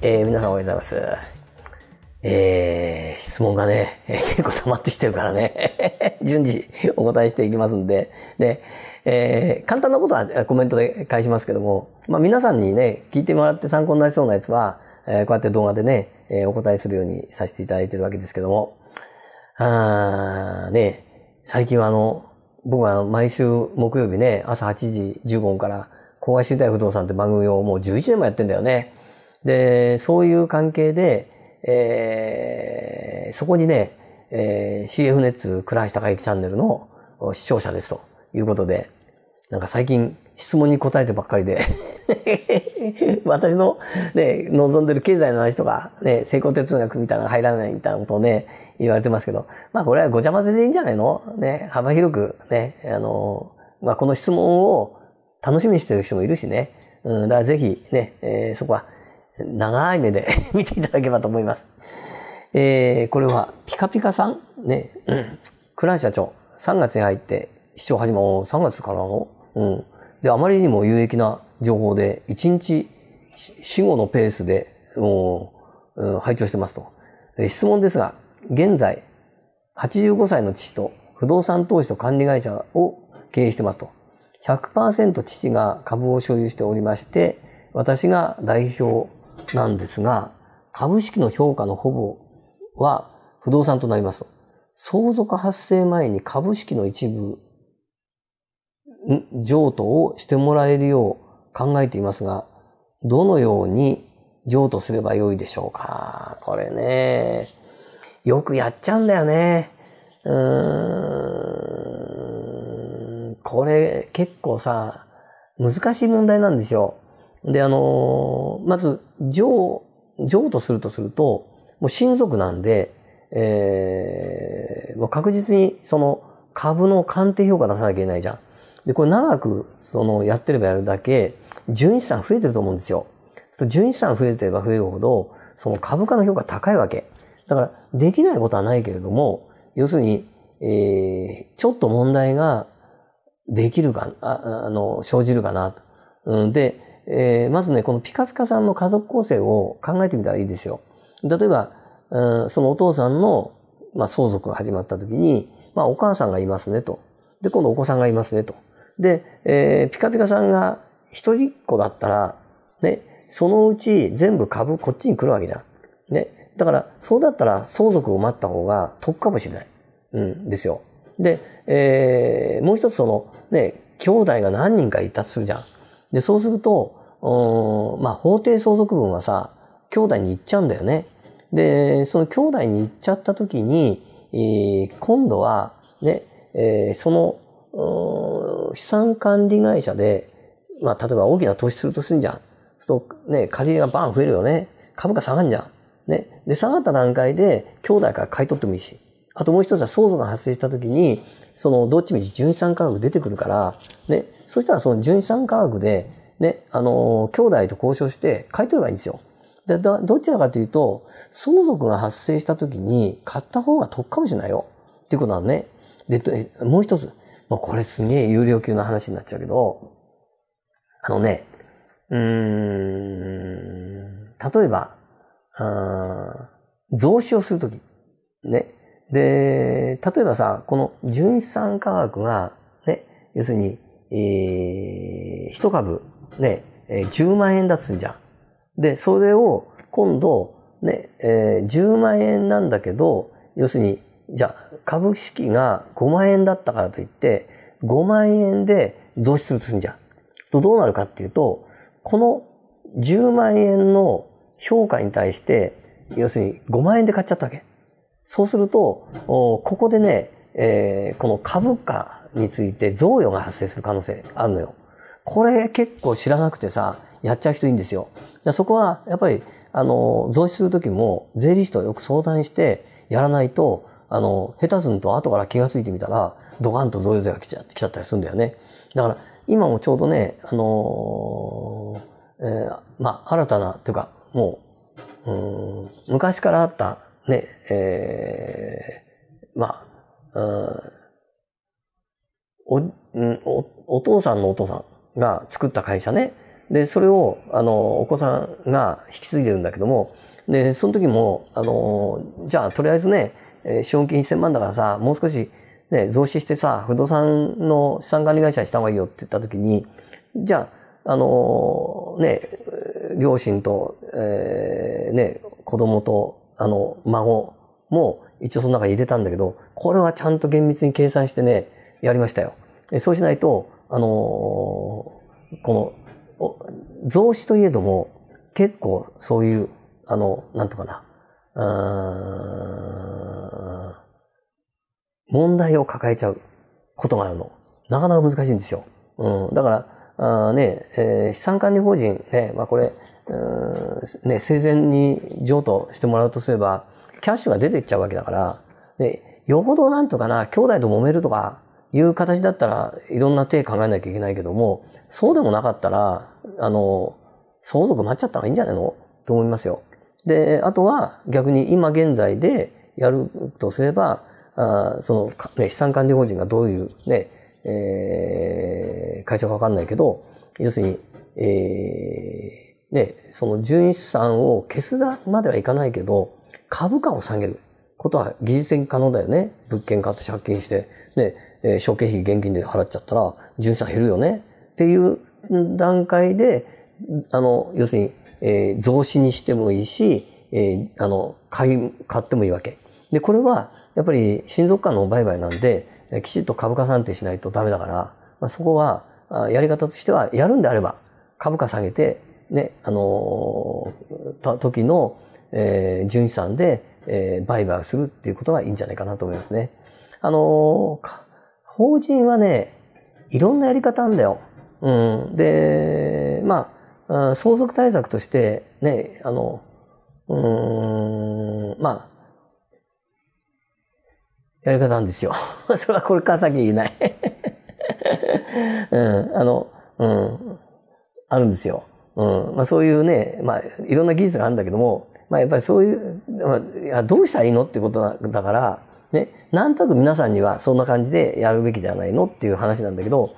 えー、皆さんおはようございます。えー、質問がね、結構溜まってきてるからね、順次お答えしていきますんで、で、えー、簡単なことはコメントで返しますけども、まあ皆さんにね、聞いてもらって参考になりそうなやつは、えー、こうやって動画でね、えー、お答えするようにさせていただいてるわけですけども、あー、ね、最近はあの、僕は毎週木曜日ね、朝8時15分から、公害知り不動産って番組をもう11年もやってんだよね。で、そういう関係で、えー、そこにね、えー、CF ネッツ倉橋隆之チャンネルの視聴者ですということで、なんか最近質問に答えてばっかりで 私のね、望んでる経済の話とか、ね、成功哲学みたいなの入らないみたいなことをね、言われてますけど、まあこれはごちゃ混ぜでいいんじゃないのね、幅広くね、あの、まあこの質問を楽しみにしてる人もいるしね、うん、だからぜひね、えー、そこは長い目で 見ていただければと思います。えー、これは、ピカピカさんね、うん。ラン社長、3月に入って、視聴始まる。3月からのうん。で、あまりにも有益な情報で、1日死後のペースで、もう、うん、拝聴してますと。質問ですが、現在、85歳の父と不動産投資と管理会社を経営してますと。100%父が株を所有しておりまして、私が代表なんですが、株式の評価のほぼは不動産となりますと。相続発生前に株式の一部、譲渡をしてもらえるよう考えていますが、どのように譲渡すればよいでしょうか。これね、よくやっちゃうんだよね。うーん、これ結構さ、難しい問題なんですよ。で、あのー、まず、譲、譲とするとすると、もう親族なんで、えー、もう確実にその株の鑑定評価出さなきゃいけないじゃん。で、これ長く、その、やってればやるだけ、純資産増えてると思うんですよ。純資産増えてれば増えるほど、その株価の評価高いわけ。だから、できないことはないけれども、要するに、えー、ちょっと問題ができるか、ああの、生じるかな。うん、で、えー、まずね、このピカピカさんの家族構成を考えてみたらいいですよ。例えば、うん、そのお父さんの、まあ、相続が始まった時に、まあ、お母さんがいますねと。で、今度お子さんがいますねと。で、えー、ピカピカさんが一人っ子だったら、ね、そのうち全部株こっちに来るわけじゃん。ね。だから、そうだったら相続を待った方が得かもしれない。うんですよ。で、えー、もう一つその、ね、兄弟が何人かいたとするじゃん。で、そうすると、おまあ、法定相続分はさ、兄弟に行っちゃうんだよね。で、その兄弟に行っちゃった時に、えー、今度は、ね、えー、その、資産管理会社で、まあ、例えば大きな投資するとすんじゃん。そうね、借り入れがバン増えるよね。株価下がんじゃん。ね。で、下がった段階で、兄弟から買い取ってもいいし。あともう一つは相続が発生した時に、その、どっちみち純資産価格出てくるから、ね。そしたらその純資産価格で、ね、あの、兄弟と交渉して買い取ればいいんですよ。で、ど、どちらかというと、相続が発生した時に買った方が得かもしれないよ。っていうことなのね。で、もう一つ。もうこれすげえ有料級の話になっちゃうけど、あのね、うーん、例えば、あ増資をするとき。ね。で、例えばさ、この純資産価額が、ね、要するに、えー、一株ね、えー、10万円だすんじゃん。で、それを今度、ね、えー、10万円なんだけど、要するに、じゃあ、株式が5万円だったからといって、5万円で増資するんじゃん。とどうなるかっていうと、この10万円の評価に対して、要するに5万円で買っちゃったわけ。そうすると、ここでね、えー、この株価について贈与が発生する可能性あるのよ。これ結構知らなくてさ、やっちゃう人いいんですよ。そこは、やっぱり、あの、増資するときも、税理士とよく相談して、やらないと、あの、下手すんと後から気がついてみたら、ドカンと贈与税が来ちゃ来ちゃったりするんだよね。だから、今もちょうどね、あのー、えー、まあ、新たな、というか、もう、うん昔からあった、ね、えー、まあ、うんお、お、お父さんのお父さん、が作った会社ね。で、それを、あの、お子さんが引き継いでるんだけども、で、その時も、あの、じゃあ、とりあえずね、資本金1000万だからさ、もう少し、ね、増資してさ、不動産の資産管理会社にした方がいいよって言った時に、じゃあ、あの、ね、両親と、えー、ね、子供と、あの、孫も一応その中に入れたんだけど、これはちゃんと厳密に計算してね、やりましたよ。そうしないと、あのー、この、増資といえども、結構そういう、あの、なんとかな、問題を抱えちゃうことがあるの。なかなか難しいんですよ。うん。だから、あね、えー、資産管理法人、ね、まあこれ、うんね、生前に譲渡してもらうとすれば、キャッシュが出ていっちゃうわけだから、で、よほどなんとかな、兄弟と揉めるとか、いう形だったらいろんな手考えなきゃいけないけども、そうでもなかったら、あの、相続待っちゃった方がいいんじゃないのと思いますよ。で、あとは逆に今現在でやるとすれば、あその、ね、資産管理法人がどういうね、えー、会社かわかんないけど、要するに、えー、ね、その純資産を消すまではいかないけど、株価を下げることは技術的に可能だよね。物件買って借金して。ね、えー、諸費現金で払っちゃったら、純資産減るよねっていう段階で、あの、要するに、えー、増資にしてもいいし、えー、あの、買い、買ってもいいわけ。で、これは、やっぱり親族間の売買なんで、きちっと株価算定しないとダメだから、まあ、そこは、やり方としては、やるんであれば、株価下げて、ね、あのー、た時の、えー、純資産で、えー、売買するっていうことがいいんじゃないかなと思いますね。あのー法人はね、いろんなやり方あんだよ。うん。で、まあ、相続対策として、ね、あの、うん、まあ、やり方なんですよ。それはこれから先言えない うん、あの、うん、あるんですよ。うん、まあそういうね、まあいろんな技術があるんだけども、まあやっぱりそういう、まあ、どうしたらいいのってことだから、ね、なんとなく皆さんにはそんな感じでやるべきではないのっていう話なんだけど、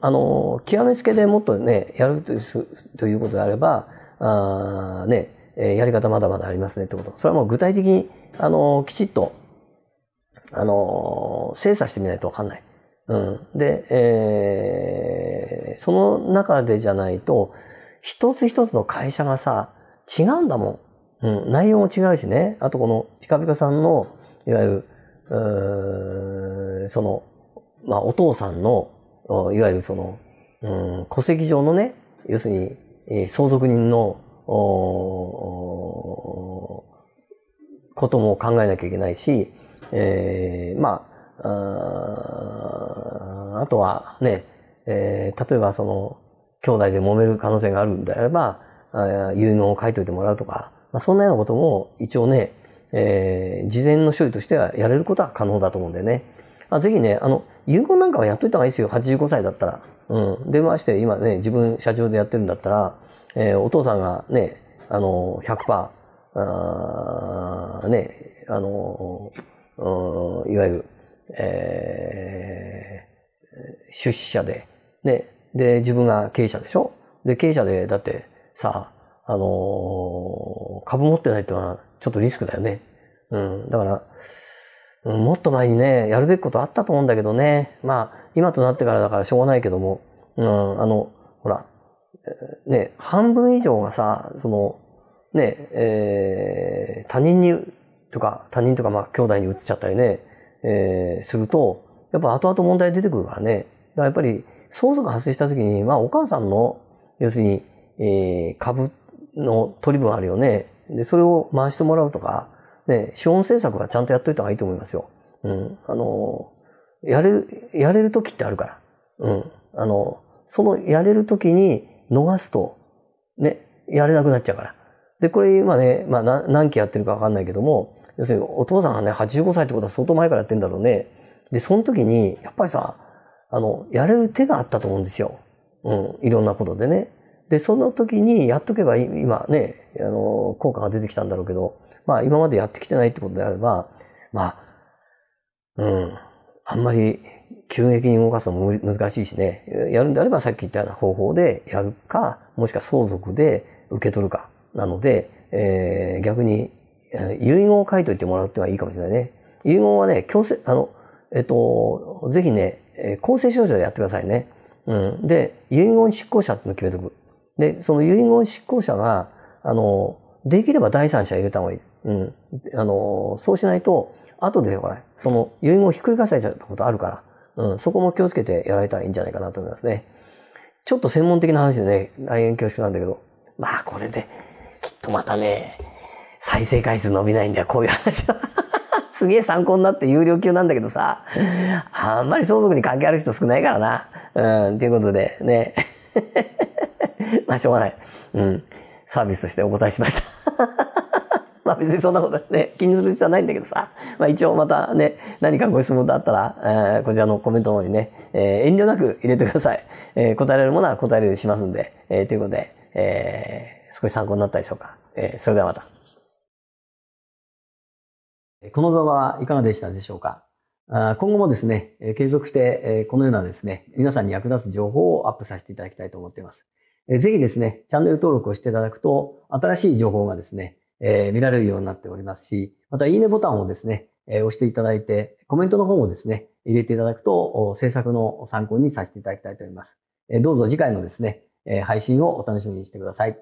あの、極めつけでもっとね、やるということであれば、あね、やり方まだまだありますねってこと。それはもう具体的に、あの、きちっと、あの、精査してみないとわかんない。うん。で、えー、その中でじゃないと、一つ一つの会社がさ、違うんだもん。うん。内容も違うしね。あとこのピカピカさんの、いわゆる、その、まあ、お父さんの、いわゆるその、うん、戸籍上のね、要するに、相続人の、ことも考えなきゃいけないし、えー、まあ、ああとはね、えー、例えばその、兄弟で揉める可能性があるんであれば、あ有能を書いといてもらうとか、まあ、そんなようなことも一応ね、えー、事前の処理としてはやれることは可能だと思うんだよね。まあ、ぜひね、あの、遺言なんかはやっといた方がいいですよ。85歳だったら。うん。で、まして今ね、自分社長でやってるんだったら、えー、お父さんがね、あの、100%、あね、あの、うん、いわゆる、えー、出資者で、ね、で、自分が経営者でしょで、経営者で、だって、さあ、あのー、株持ってないってのはちょっとリスクだよね。うん。だから、うん、もっと前にね、やるべきことあったと思うんだけどね。まあ、今となってからだからしょうがないけども、うん、あの、ほら、ね、半分以上がさ、その、ね、えー、他人に、とか、他人とか、まあ、兄弟に移っちゃったりね、えー、すると、やっぱ後々問題出てくるからね。だからやっぱり、相続発生した時に、まあ、お母さんの、要するに、えー、株の取り分あるよね。で、それを回してもらうとか、ね、資本政策はちゃんとやっといた方がいいと思いますよ。うん。あの、やる、やれる時ってあるから。うん。あの、そのやれる時に逃すと、ね、やれなくなっちゃうから。で、これ今ね、まあ何期やってるかわかんないけども、要するにお父さんがね、85歳ってことは相当前からやってんだろうね。で、その時に、やっぱりさ、あの、やれる手があったと思うんですよ。うん、いろんなことでね。で、その時にやっとけば今ね、あの、効果が出てきたんだろうけど、まあ今までやってきてないってことであれば、まあ、うん、あんまり急激に動かすのも難しいしね、やるんであればさっき言ったような方法でやるか、もしくは相続で受け取るか、なので、えー、逆に、遺言を書いといてもらうってのはいいかもしれないね。遺言はね、強制、あの、えっと、ぜひね、公正証書でやってくださいね。うん。で、遺言執行者ってのを決めとく。で、その遺言執行者が、あの、できれば第三者入れた方がいい。うん。あの、そうしないと、後で、ほら、その遺言をひっくり返されちゃったことあるから、うん、そこも気をつけてやられたらいいんじゃないかなと思いますね。ちょっと専門的な話でね、大変恐縮なんだけど、まあこれで、きっとまたね、再生回数伸びないんだよ、こういう話は。すげえ参考になって有料級なんだけどさ、あんまり相続に関係ある人少ないからな。うん、ということで、ね。まあ、しょうがない。うん。サービスとしてお答えしました。まあ別にそんなことね、気にする必要はないんだけどさ。まあ一応またね、何かご質問があったら、えー、こちらのコメントの方にね、えー、遠慮なく入れてください。えー、答えられるものは答えうにしますんで、えー、ということで、えー、少し参考になったでしょうか。えー、それではまた。この動画はいかがでしたでしょうか今後もですね、継続してこのようなですね、皆さんに役立つ情報をアップさせていただきたいと思っています。えぜひですね、チャンネル登録をしていただくと、新しい情報がですね、えー、見られるようになっておりますし、また、いいねボタンをですね、えー、押していただいて、コメントの方もですね、入れていただくと、制作の参考にさせていただきたいと思います。えどうぞ次回のですね、え配信をお楽しみにしてください。